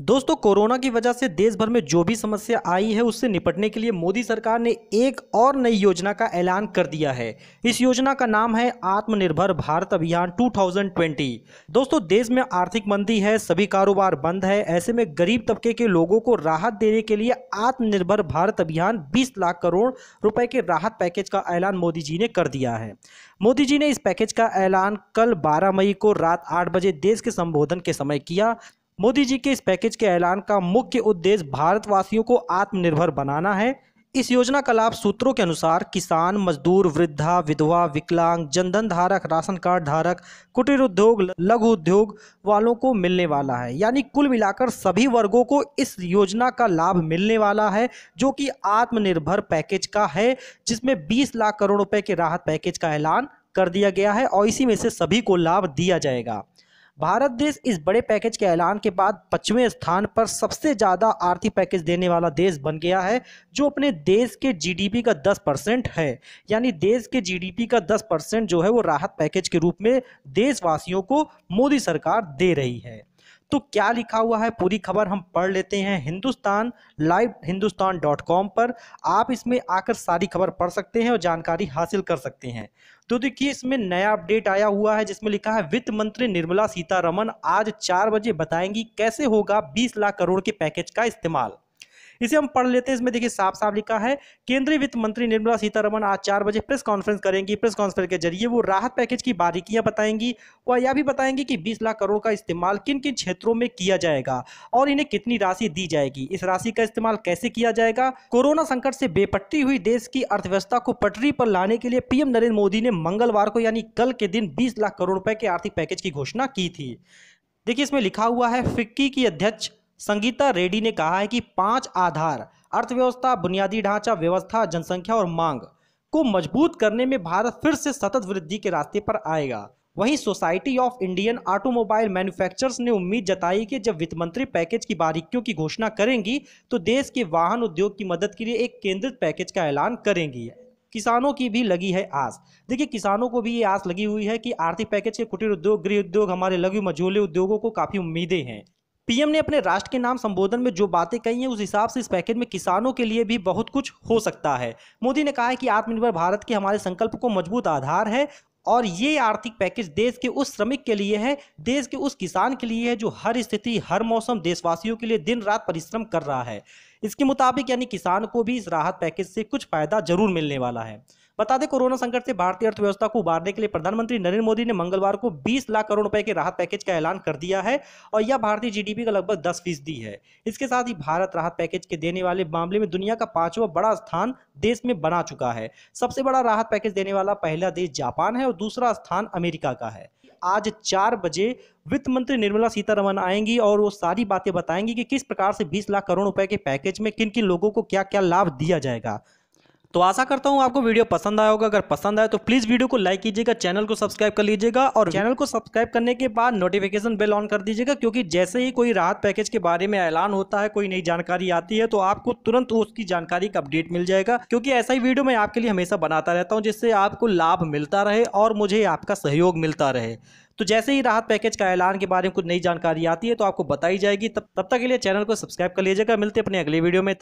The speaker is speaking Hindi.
दोस्तों कोरोना की वजह से देश भर में जो भी समस्या आई है उससे निपटने के लिए मोदी सरकार ने एक और नई योजना का ऐलान कर दिया है इस योजना का नाम है आत्मनिर्भर भारत अभियान 2020 दोस्तों देश में आर्थिक मंदी है सभी कारोबार बंद है ऐसे में गरीब तबके के लोगों को राहत देने के लिए आत्मनिर्भर भारत अभियान बीस लाख करोड़ रुपए के राहत पैकेज का ऐलान मोदी जी ने कर दिया है मोदी जी ने इस पैकेज का ऐलान कल बारह मई को रात आठ बजे देश के संबोधन के समय किया मोदी जी के इस पैकेज के ऐलान का मुख्य उद्देश्य भारतवासियों को आत्मनिर्भर बनाना है इस योजना का लाभ सूत्रों के अनुसार किसान मजदूर वृद्धा विधवा विकलांग जनधन धारक राशन कार्ड धारक कुटीर उद्योग लघु उद्योग वालों को मिलने वाला है यानी कुल मिलाकर सभी वर्गों को इस योजना का लाभ मिलने वाला है जो कि आत्मनिर्भर पैकेज का है जिसमें 20 लाख करोड़ रुपए के राहत पैकेज का ऐलान कर दिया गया है और इसी में से सभी को लाभ दिया जाएगा भारत देश इस बड़े पैकेज के ऐलान के बाद पचवें स्थान पर सबसे ज़्यादा आर्थिक पैकेज देने वाला देश बन गया है जो अपने देश के जीडीपी का 10 परसेंट है यानी देश के जीडीपी का 10 परसेंट जो है वो राहत पैकेज के रूप में देशवासियों को मोदी सरकार दे रही है तो क्या लिखा हुआ है पूरी खबर हम पढ़ लेते हैं Hindustan live Hindustan dot com पर आप इसमें आकर सारी खबर पढ़ सकते हैं और जानकारी हासिल कर सकते हैं तो देखिए इसमें नया अपडेट आया हुआ है जिसमें लिखा है वित्त मंत्री निर्मला सीतारमन आज चार बजे बताएंगी कैसे होगा बीस लाख करोड़ के पैकेज का इस्तेमाल इसे हम पढ़ लेते हैं इसमें देखिए साफ साफ लिखा है केंद्रीय वित्त मंत्री निर्मला सीतारमन आज चार बजे प्रेस कॉन्फ्रेंस करेंगी प्रेस कॉन्फ्रेंस के जरिए वो राहत पैकेज की बारीकियां बताएंगी और यह भी बताएंगी कि बीस लाख करोड़ का इस्तेमाल किन किन क्षेत्रों में किया जाएगा और इन्हें कितनी राशि दी जाएगी इस राशि का इस्तेमाल कैसे किया जाएगा कोरोना संकट से बेपट्टी हुई देश की अर्थव्यवस्था को पटरी पर लाने के लिए पीएम नरेंद्र मोदी ने मंगलवार को यानी कल के दिन बीस लाख करोड़ रुपए के आर्थिक पैकेज की घोषणा की थी देखिए इसमें लिखा हुआ है फिक्की की अध्यक्ष संगीता रेड्डी ने कहा है कि पांच आधार अर्थव्यवस्था बुनियादी ढांचा व्यवस्था जनसंख्या और मांग को मजबूत करने में भारत फिर से सतत वृद्धि के रास्ते पर आएगा वहीं society of Indian automobile manufacturers ने उम्मीद जताई कि जब वित्त मंत्री पैकेज की बारीकियों की घोषणा करेंगी तो देश के वाहन उद्योग की मदद के लिए एक केंद्रित पैकेज का ऐलान करेंगी किसानों की भी लगी है आस देखिए किसानों को भी ये आस लगी हुई है कि आर्थिक पैकेज के कुटीर उद्योग गृह उद्योग हमारे लघु मझोले उद्योगों को काफ़ी उम्मीदें हैं पीएम ने अपने राष्ट्र के नाम संबोधन में जो बातें कही हैं उस हिसाब से इस पैकेज में किसानों के लिए भी बहुत कुछ हो सकता है मोदी ने कहा है कि आत्मनिर्भर भारत के हमारे संकल्प को मजबूत आधार है और ये आर्थिक पैकेज देश के उस श्रमिक के लिए है देश के उस किसान के लिए है जो हर स्थिति हर मौसम देशवासियों के लिए दिन रात परिश्रम कर रहा है इसके मुताबिक यानी किसान को भी इस राहत पैकेज से कुछ फायदा जरूर मिलने वाला है बता दें कोरोना संकट से भारतीय अर्थव्यवस्था को उबारने के लिए प्रधानमंत्री नरेंद्र मोदी ने मंगलवार को बीस लाख करोड़ रुपए के राहत पैकेज का ऐलान कर दिया है और यह भारतीय जीडीपी का लगभग दस फीसदी है इसके साथ ही भारत राहत पैकेज के देने वाले मामले में दुनिया का पांचवा बड़ा स्थान देश में बना चुका है सबसे बड़ा राहत पैकेज देने वाला पहला देश जापान है और दूसरा स्थान अमेरिका का है आज चार बजे वित्त मंत्री निर्मला सीतारमन आएंगी और वो सारी बातें बताएंगी कि किस प्रकार से 20 लाख करोड़ रुपए के पैकेज में किन किन लोगों को क्या क्या लाभ दिया जाएगा तो आशा करता हूँ आपको वीडियो पसंद आया होगा अगर पसंद आए तो प्लीज़ वीडियो को लाइक कीजिएगा चैनल को सब्सक्राइब कर लीजिएगा और चैनल को सब्सक्राइब करने के बाद नोटिफिकेशन बेल ऑन कर दीजिएगा क्योंकि जैसे ही कोई राहत पैकेज के बारे में ऐलान होता है कोई नई जानकारी आती है तो आपको तुरंत उसकी जानकारी का अपडेट मिल जाएगा क्योंकि ऐसा ही वीडियो मैं आपके लिए हमेशा बनाता रहता हूँ जिससे आपको लाभ मिलता रहे और मुझे आपका सहयोग मिलता रहे तो जैसे ही राहत पैकेज का ऐलान के बारे में कुछ नई जानकारी आती है तो आपको बताई जाएगी तब तब तक के लिए चैनल को सब्सक्राइब कर लीजिएगा मिलते अपने अगले वीडियो में